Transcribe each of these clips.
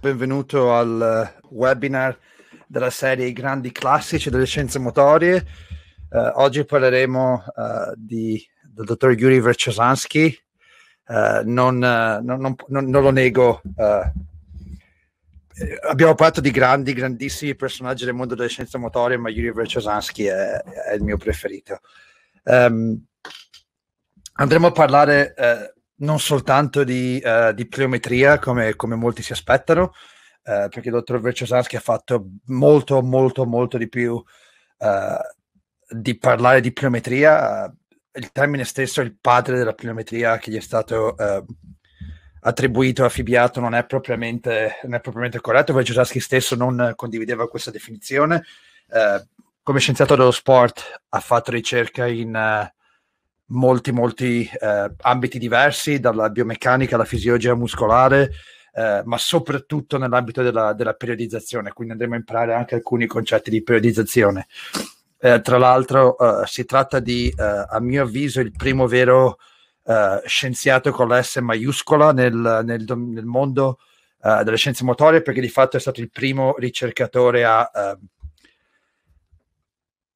benvenuto al eh, webinar della serie I grandi classici delle scienze motorie. Uh, oggi parleremo uh, di, del dottor Yuri Verchasansky. Uh, non, non, non, non, lo nego, abbiamo parlato di grandi, grandissimi personaggi del mondo delle scienze motorie, ma Yuri Verchasansky è, è il mio preferito. Um, andremo a parlare non soltanto di, uh, di pliometria come, come, molti si aspettano, uh, perché il dottor Vercesanski ha fatto molto, molto, molto di più uh, di parlare di pliometria. Il termine stesso, il padre della pliometria che gli è stato attribuito, affibbiato, non è propriamente, non è propriamente corretto. Vercesanski stesso non condivideva questa definizione. come scienziato dello sport ha fatto ricerca in molti, molti eh, ambiti diversi, dalla biomeccanica alla fisiologia muscolare, eh, ma soprattutto nell'ambito della, della, periodizzazione, quindi andremo a imparare anche alcuni concetti di periodizzazione. Eh, tra l'altro eh, si tratta di, eh, a mio avviso, il primo vero eh, scienziato con la S maiuscola nel, nel, nel mondo delle scienze motorie, perché di fatto è stato il primo ricercatore a Eh,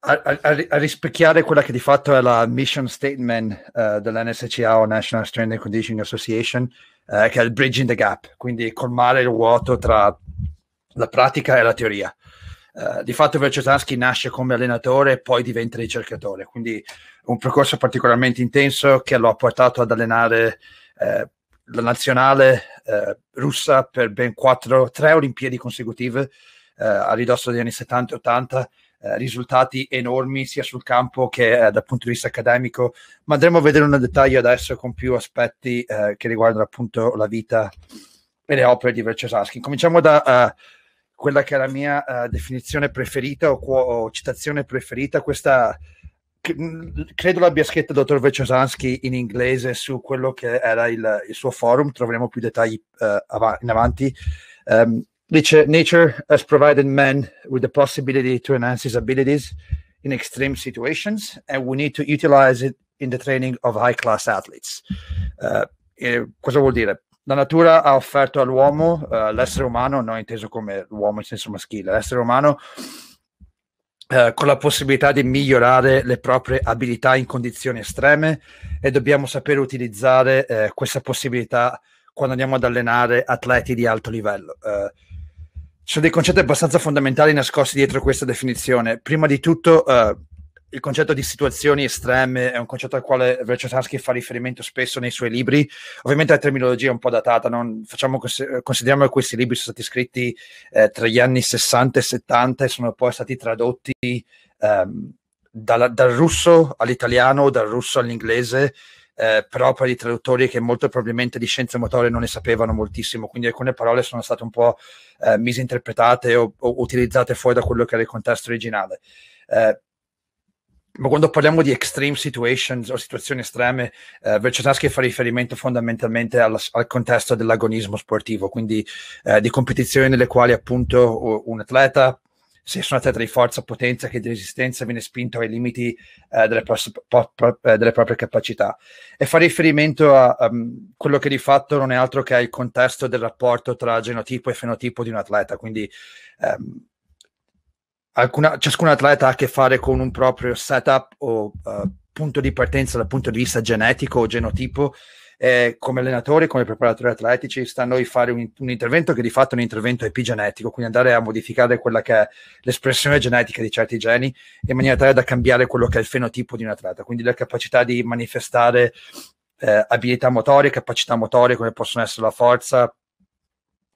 a, a, a, rispecchiare quella che di fatto è la mission statement uh, eh, dell'NSCA o National Strength and Conditioning Association, uh, che è il bridging the gap, quindi colmare il vuoto tra la pratica e la teoria. Uh, di fatto Vercetanski nasce come allenatore e poi diventa ricercatore, quindi un percorso particolarmente intenso che lo ha portato ad allenare eh, la nazionale eh, russa per ben quattro, tre Olimpiadi consecutive eh, a ridosso degli anni 70 e 80 eh, risultati enormi sia sul campo che eh, dal punto di vista accademico, ma andremo a vedere nel dettaglio adesso con più aspetti eh, che riguardano appunto la vita e le opere di Vercesaschi. Cominciamo da eh, quella che è la mia eh, definizione preferita o, o citazione preferita, questa mm, credo l'abbia scritta il dottor Veciosansky in inglese su quello che era il, il suo forum, troveremo più dettagli uh, av- in avanti. Um, nature has provided man with the possibility to enhance his abilities in extreme situations, and we need to utilize it in the training of high class athletes. Uh, eh, cosa vuol dire? La natura ha offerto all'uomo, uh, l'essere umano, non inteso come l'uomo in senso maschile, l'essere umano uh, con la possibilità di migliorare le proprie abilità in condizioni estreme e dobbiamo sapere utilizzare questa possibilità quando andiamo ad allenare atleti di alto livello. Uh, sono dei concetti abbastanza fondamentali nascosti dietro questa definizione. Prima di tutto, uh, il concetto di situazioni estreme è un concetto al quale Vercetarsky fa riferimento spesso nei suoi libri. Ovviamente la terminologia è un po' datata, facciamo, consideriamo che questi libri sono stati scritti eh, tra gli anni 60 e 70 e sono poi stati tradotti ehm, dal, dal russo all'italiano, dal russo all'inglese eh, propria di traduttori che molto probabilmente di scienze motorie non ne sapevano moltissimo, quindi alcune parole sono state un po' eh, misinterpretate o, o, utilizzate fuori da quello che era il contesto originale. Eh, ma quando parliamo di extreme situations o situazioni estreme, eh, Vercetaschi fa riferimento fondamentalmente alla, al contesto dell'agonismo sportivo, quindi eh, di competizioni nelle quali appunto un atleta se sono atleta di forza, potenza che di resistenza viene spinto ai limiti eh, delle, pros- po- pro- eh, delle, proprie capacità. E fa riferimento a um, quello che di fatto non è altro che il contesto del rapporto tra genotipo e fenotipo di un atleta, quindi um, alcuna, ciascun atleta ha a che fare con un proprio setup o uh, punto di partenza dal punto di vista genetico o genotipo eh, come allenatori, come preparatori atletici, sta a noi fare un, un, intervento che di fatto è un intervento epigenetico, quindi andare a modificare quella che è l'espressione genetica di certi geni in maniera tale da cambiare quello che è il fenotipo di un atleta, quindi la capacità di manifestare eh, abilità motorie, capacità motorie come possono essere la forza,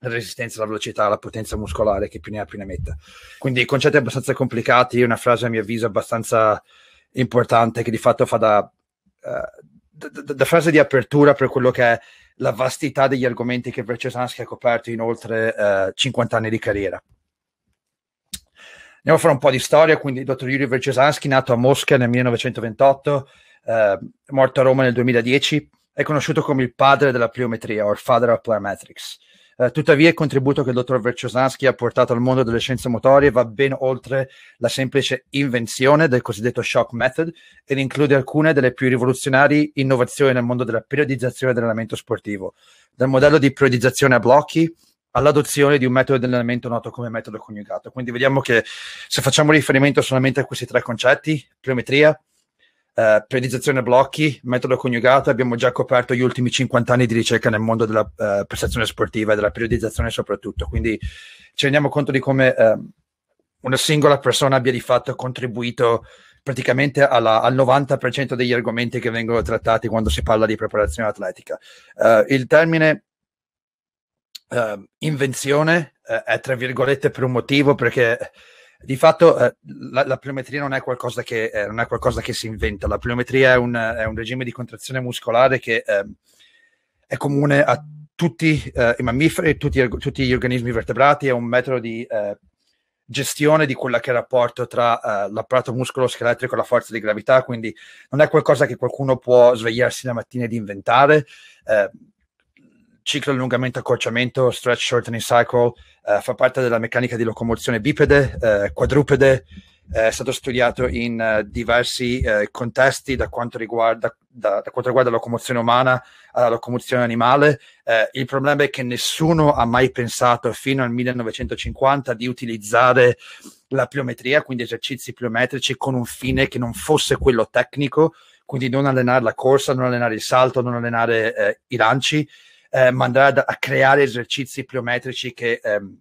la resistenza, la velocità, la potenza muscolare, che più ne ha più ne metta. Quindi concetti abbastanza complicati, una frase a mio avviso abbastanza importante che di fatto fa da, uh, da, da, frase di apertura per quello che è la vastità degli argomenti che Vercesansky ha coperto in oltre eh, 50 anni di carriera. Andiamo a fare un po' di storia, quindi il dottor Yuri Vercesansky, nato a Mosca nel 1928, eh, morto a Roma nel 2010, è conosciuto come il padre della pliometria, or father of plyometrics eh, tuttavia il contributo che il dottor Verciosansky ha portato al mondo delle scienze motorie va ben oltre la semplice invenzione del cosiddetto shock method ed include alcune delle più rivoluzionarie innovazioni nel mondo della periodizzazione dell'allenamento sportivo, dal modello di periodizzazione a blocchi all'adozione di un metodo di allenamento noto come metodo coniugato. Quindi vediamo che se facciamo riferimento solamente a questi tre concetti, pliometria, eh, periodizzazione blocchi, metodo coniugato, abbiamo già coperto gli ultimi 50 anni di ricerca nel mondo della eh, prestazione sportiva e della periodizzazione soprattutto, quindi ci rendiamo conto di come eh, una singola persona abbia di fatto contribuito praticamente alla, al 90% degli argomenti che vengono trattati quando si parla di preparazione atletica. Uh, il termine uh, invenzione uh, è tra virgolette per un motivo perché di fatto eh, la, la, pliometria non è, che, eh, non è, qualcosa che, si inventa, la pliometria è un, è un regime di contrazione muscolare che eh, è comune a tutti eh, i mammiferi, tutti, tutti, gli organismi vertebrati, è un metodo di eh, gestione di quello che è il rapporto tra eh, l'apparato muscolo-scheletrico e la forza di gravità, quindi non è qualcosa che qualcuno può svegliarsi la mattina ed inventare Eh, ciclo allungamento accorciamento, stretch shortening cycle, eh, fa parte della meccanica di locomozione bipede, eh, quadrupede, eh, è stato studiato in eh, diversi eh, contesti da quanto, riguarda, da, da quanto riguarda la locomozione umana alla locomozione animale. Eh, il problema è che nessuno ha mai pensato fino al 1950 di utilizzare la pliometria, quindi esercizi pliometrici, con un fine che non fosse quello tecnico, quindi non allenare la corsa, non allenare il salto, non allenare eh, i lanci, eh, ma andare a, creare esercizi pliometrici che ehm,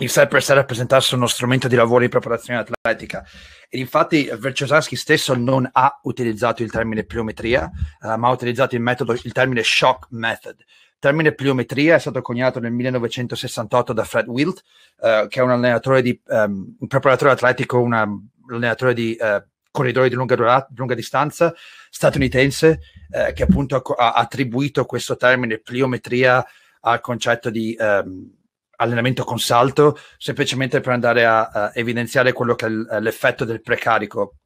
il sai per sé rappresentasse uno strumento di lavoro in preparazione atletica. Ed infatti Verciosanski stesso non ha utilizzato il termine pliometria, eh, ma ha utilizzato il, metodo, il termine shock method, il termine pliometria è stato coniato nel 1968 da Fred Wilt, eh, che è un allenatore di um, un preparatore atletico, un allenatore di uh, corridori di lunga, durata, lunga distanza statunitense, eh, che appunto ha, attribuito questo termine pliometria al concetto di ehm, allenamento con salto, semplicemente per andare a, a evidenziare quello che è l'effetto del precarico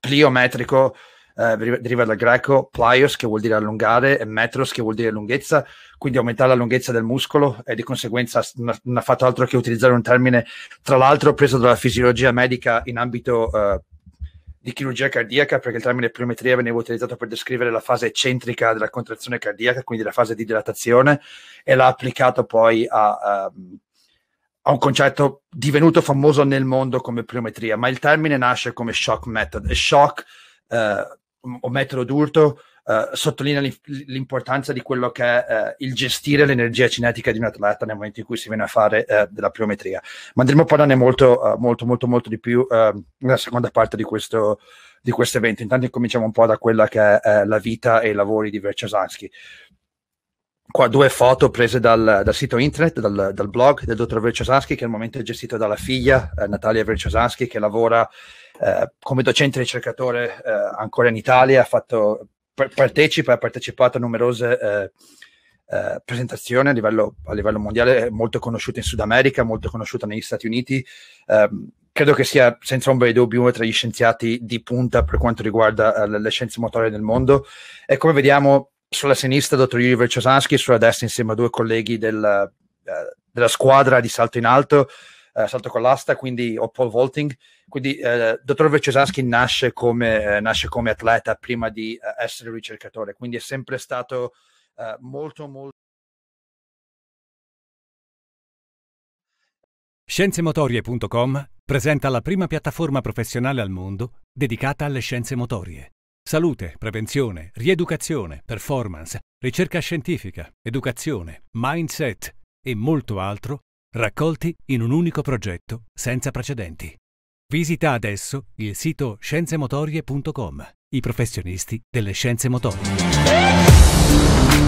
pliometrico. Eh, deriva dal greco plios che vuol dire allungare e metros che vuol dire lunghezza, quindi aumentare la lunghezza del muscolo e di conseguenza non ha fatto altro che utilizzare un termine tra l'altro preso dalla fisiologia medica in ambito eh, di chirurgia cardiaca perché il termine pliometria veniva utilizzato per descrivere la fase eccentrica della contrazione cardiaca, quindi la fase di dilatazione, e l'ha applicato poi a, ehm, a, un concetto divenuto famoso nel mondo come pliometria, ma il termine nasce come shock method e shock eh, o metodo d'urto eh, sottolinea l'importanza di quello che è eh, il gestire l'energia cinetica di un atleta nel momento in cui si viene a fare eh, della pliometria. Ma andremo a parlare molto, molto, molto, molto di più ehm, nella seconda parte di questo, di questo evento. Intanto cominciamo un po' da quella che è la vita e i lavori di Vercesansky qua due foto prese dal, dal sito internet, dal, dal, blog del dottor Verciosansky, che al momento è gestito dalla figlia eh, Natalia Verciosansky, che lavora eh, come docente ricercatore eh, ancora in Italia, ha fatto partecipa e ha partecipato a numerose eh, eh, presentazioni a livello, a livello, mondiale, eh, molto conosciuta in Sud America, molto conosciuta negli Stati Uniti. Eh, credo che sia senza ombra di dubbio uno tra gli scienziati di punta per quanto riguarda eh, le scienze motorie nel mondo. E come vediamo sulla sinistra, dottor Yuri Verchosansky, sulla destra insieme a due colleghi del, eh, della squadra di salto in alto, salto con l'asta, quindi o pole vaulting quindi eh, dottor Vecesaschi nasce come, eh, nasce come atleta prima di eh, essere ricercatore, quindi è sempre stato eh, molto molto... Scienzemotorie.com presenta la prima piattaforma professionale al mondo dedicata alle scienze motorie. Salute, prevenzione, rieducazione, performance, ricerca scientifica, educazione, mindset e molto altro raccolti in un unico progetto senza precedenti. Visita adesso il sito scienzemotorie.com, i professionisti delle scienze motorie.